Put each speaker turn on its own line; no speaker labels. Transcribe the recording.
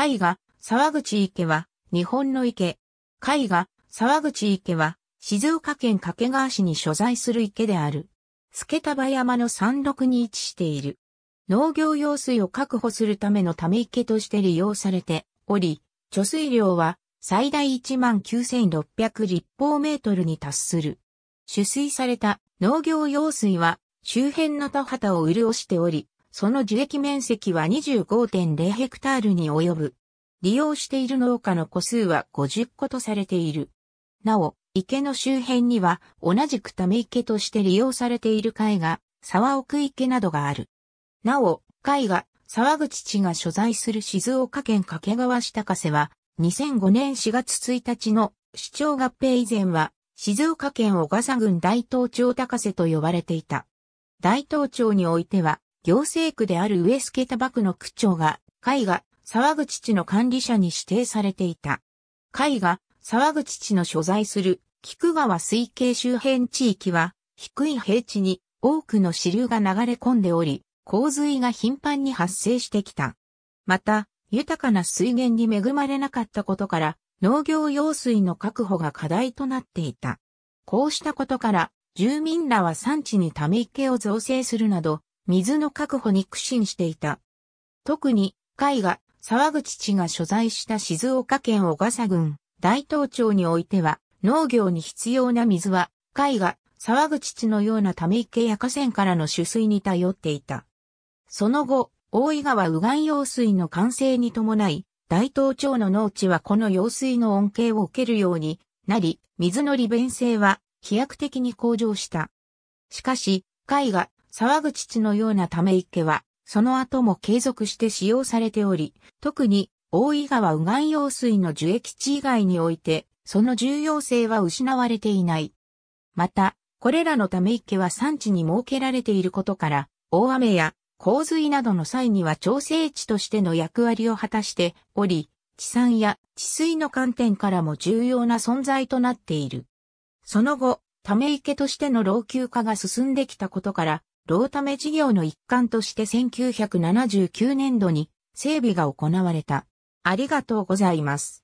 絵画、沢口池は、日本の池。絵画、沢口池は、静岡県掛川市に所在する池である。助束山の山麓に位置している。農業用水を確保するためのため池として利用されており、貯水量は最大19,600立方メートルに達する。取水された農業用水は周辺の田畑を潤しており、その樹液面積は25.0ヘクタールに及ぶ。利用している農家の個数は50個とされている。なお、池の周辺には同じくため池として利用されている海が、沢奥池などがある。なお、海が沢口地が所在する静岡県掛川市高瀬は、2005年4月1日の市長合併以前は、静岡県小笠郡大東町高瀬と呼ばれていた。大東町においては、行政区である上助田幕の区長が、海が沢口地の管理者に指定されていた。海が沢口地の所在する菊川水系周辺地域は、低い平地に多くの支流が流れ込んでおり、洪水が頻繁に発生してきた。また、豊かな水源に恵まれなかったことから、農業用水の確保が課題となっていた。こうしたことから、住民らは産地にため池を造成するなど、水の確保に苦心していた。特に、海が沢口氏が所在した静岡県小笠郡大東町においては、農業に必要な水は、海が沢口地のようなため池や河川からの取水に頼っていた。その後、大井川右岸用水の完成に伴い、大東町の農地はこの用水の恩恵を受けるようになり、水の利便性は飛躍的に向上した。しかし、海が沢口地のようなため池は、その後も継続して使用されており、特に、大井川右岸用水の樹液地以外において、その重要性は失われていない。また、これらのため池は産地に設けられていることから、大雨や洪水などの際には調整地としての役割を果たしており、地産や治水の観点からも重要な存在となっている。その後、ため池としての老朽化が進んできたことから、ロータメ事業の一環として1979年度に整備が行われた。ありがとうございます。